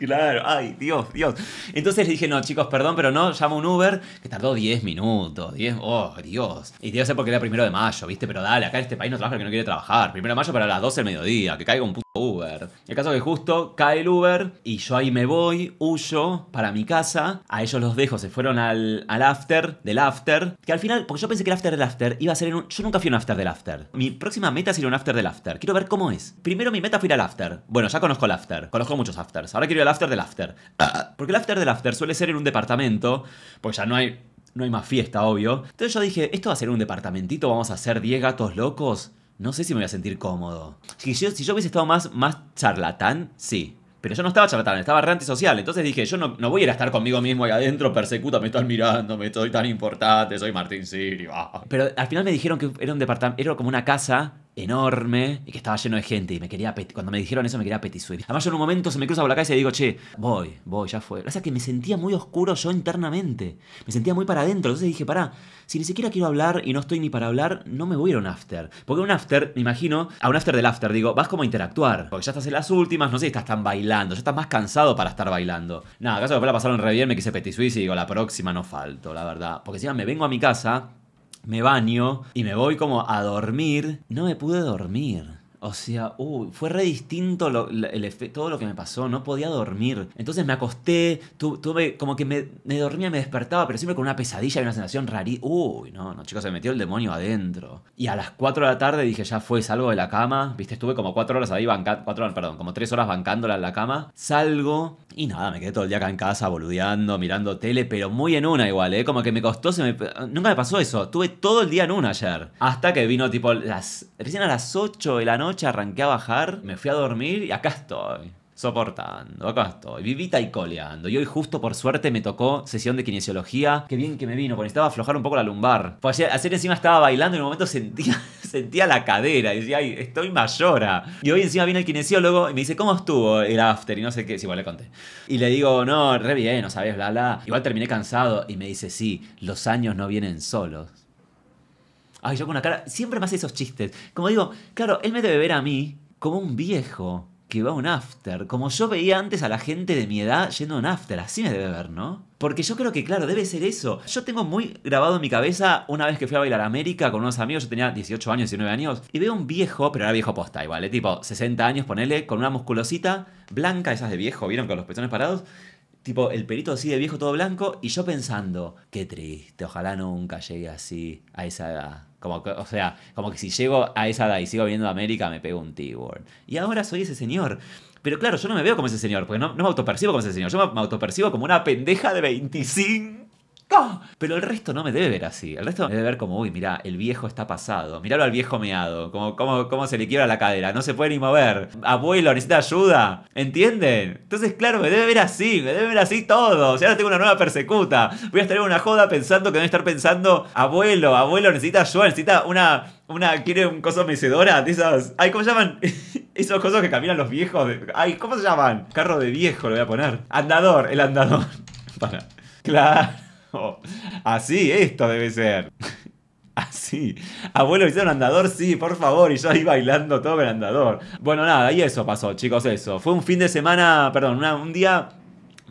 Claro, ay, Dios, Dios. Entonces le dije, no, chicos, perdón, pero no, llamo un Uber, que tardó 10 minutos, 10, oh, Dios. Y debe ser porque era primero de mayo, ¿viste? Pero dale, acá en este país no trabaja el que no quiere trabajar. Primero de mayo para las 12 del mediodía, que caiga un puto Uber. El caso es que justo cae el Uber y yo ahí me voy, huyo para mi casa, a ellos los dejo, se fueron al, after, del after, que al final, porque yo pensé que el after del after iba a ser en un... Yo nunca fui a un after del after. Mi próxima meta es ir un after del after. Quiero ver cómo es. Primero mi meta fue ir al after. Bueno, ya conozco el after, conozco muchos afters. Ahora quiero ir al after del after. Porque el after del after suele ser en un departamento, pues ya no hay, no hay más fiesta, obvio. Entonces yo dije, esto va a ser un departamentito, vamos a hacer 10 gatos locos. No sé si me voy a sentir cómodo. Si yo, si yo hubiese estado más, más charlatán, sí. Pero yo no estaba charlatán, estaba re antisocial. Entonces dije, yo no, voy a ir a estar conmigo mismo ahí adentro, persecuta, me están mirando, me estoy tan importante, soy Martín Sirio. Pero al final me dijeron que era un departamento, era como una casa enorme y que estaba lleno de gente. Y me quería cuando me dijeron eso me quería petisuis. Además, yo en un momento se me cruza por la calle y digo, che, voy, voy, ya fue. O sea que me sentía muy oscuro yo internamente. Me sentía muy para adentro. Entonces dije, pará, si ni siquiera quiero hablar y no estoy ni para hablar, no me voy a ir a un after. Porque un after, me imagino, a un after del after, digo, vas como a interactuar. Porque ya estás en las últimas, no sé estás tan bailando, ya estás más cansado para estar bailando. Nada, acaso después la pasaron re bien, me quise petisuir y digo, la próxima no falto, la verdad. Porque si me vengo a mi casa me baño y me voy como a dormir. No me pude dormir. O sea, uh, fue re distinto el, todo lo que me pasó, no podía dormir. Entonces me acosté, tuve como que me, dormía, me despertaba, pero siempre con una pesadilla y una sensación rarí. Uy, no, no, chicos, se metió el demonio adentro. Y a las 4 de la tarde dije, ya fue, salgo de la cama. Viste, estuve como 4 horas ahí bancando, 4 horas, perdón, como 3 horas bancándola en la cama. Salgo y nada, me quedé todo el día acá en casa boludeando, mirando tele, pero muy en una igual, ¿eh? Como que me costó, se me... nunca me pasó eso. Tuve todo el día en una ayer. Hasta que vino tipo las... recién a las 8 de la noche noche arranqué a bajar, me fui a dormir y acá estoy. Soportando, acá estoy, vivita y coleando. Y hoy justo por suerte me tocó sesión de kinesiología. Qué bien que me vino, porque necesitaba aflojar un poco la lumbar. pues ayer, encima estaba bailando y en un momento sentía, sentía la cadera. Y decía, ay, estoy mayora. Y hoy encima viene el kinesiólogo y me dice, ¿cómo estuvo el after? Y no sé qué, si igual le conté. Y le digo, no, re bien, no sabes, bla, bla. Igual terminé cansado. Y me dice, sí, los años no vienen solos. Ay, yo con una cara. Siempre me hace esos chistes. Como digo, claro, él me debe ver a mí como un viejo que va a un after. Como yo veía antes a la gente de mi edad yendo a un after. Así me debe ver, ¿no? Porque yo creo que, claro, debe ser eso. Yo tengo muy grabado en mi cabeza una vez que fui a bailar a América con unos amigos, yo tenía 18 años, 19 años, y veo un viejo, pero era viejo posta igual, ¿eh? tipo 60 años, ponele, con una musculosita blanca, esas de viejo, ¿vieron? Con los pezones parados. Tipo, el perito así de viejo todo blanco, y yo pensando, qué triste, ojalá nunca llegue así a esa edad. Como o sea, como que si llego a esa edad y sigo viendo América, me pego un T-Word. Y ahora soy ese señor. Pero claro, yo no me veo como ese señor, porque no, no me autopercibo como ese señor. Yo me autopercibo como una pendeja de 25 ¡Ah! Pero el resto no me debe ver así. El resto me debe ver como, uy, mira, el viejo está pasado. Míralo al viejo meado. Como, como, se le quiebra la cadera. No se puede ni mover. Abuelo, necesita ayuda. ¿Entienden? Entonces, claro, me debe ver así. Me debe ver así todo. O sea, ahora tengo una nueva persecuta. Voy a estar en una joda pensando que a estar pensando, abuelo, abuelo, necesita ayuda. Necesita una una, quiere un coso mecedora de esas. Ay, ¿cómo se llaman? Esos cosos que caminan los viejos. Ay, ¿cómo se llaman? Carro de viejo, lo voy a poner. Andador, el andador. Para. Claro. así, esto debe ser. Así. Abuelo, hicieron andador, sí, por favor. Y yo ahí bailando todo el andador. Bueno, nada, y eso pasó, chicos, eso. Fue un fin de semana, perdón, un día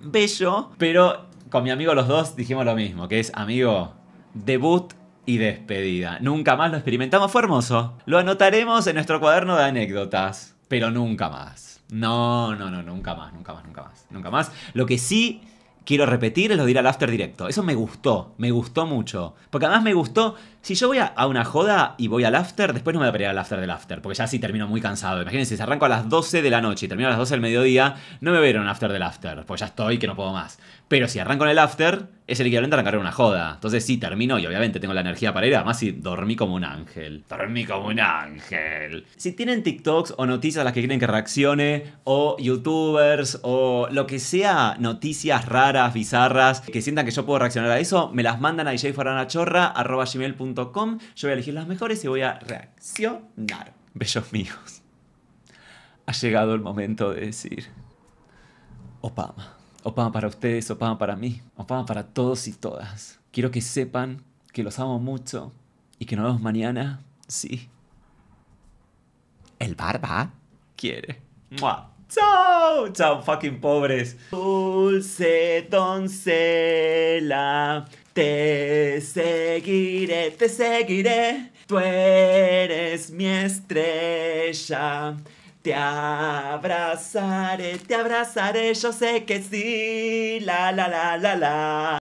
bello, pero con mi amigo los dos dijimos lo mismo, que es, amigo, debut y despedida. Nunca más lo experimentamos, fue hermoso. Lo anotaremos en nuestro cuaderno de anécdotas, pero nunca más. No, no, no, nunca más, nunca más, nunca más, nunca más. Lo que sí quiero repetir, lo diré al after directo. Eso me gustó, me gustó mucho. Porque además me gustó, si yo voy a, una joda y voy al after, después no me voy a pelear al after del after, porque ya sí termino muy cansado. Imagínense, si arranco a las 12 de la noche y termino a las 12 del mediodía, no me voy un after del after, pues ya estoy que no puedo más. Pero si arranco en el after, es el equivalente a arrancar una joda. Entonces sí, termino y obviamente tengo la energía para ir, además si dormí como un ángel. Dormí como un ángel. Si tienen TikToks o noticias a las que quieren que reaccione, o youtubers, o lo que sea, noticias raras, bizarras, que sientan que yo puedo reaccionar a eso, me las mandan a djforanachorra.com Yo voy a elegir las mejores y voy a reaccionar. Bellos míos. Ha llegado el momento de decir... Opama. O para ustedes, o para mí, o para todos y todas. Quiero que sepan que los amo mucho y que nos vemos mañana. Sí. El barba quiere. ¡Mua! ¡Chao! ¡Chao, fucking pobres! Dulce doncella, te seguiré, te seguiré. Tú eres mi estrella. Te abrazaré, te abrazaré, yo sé que sí, la la la la la.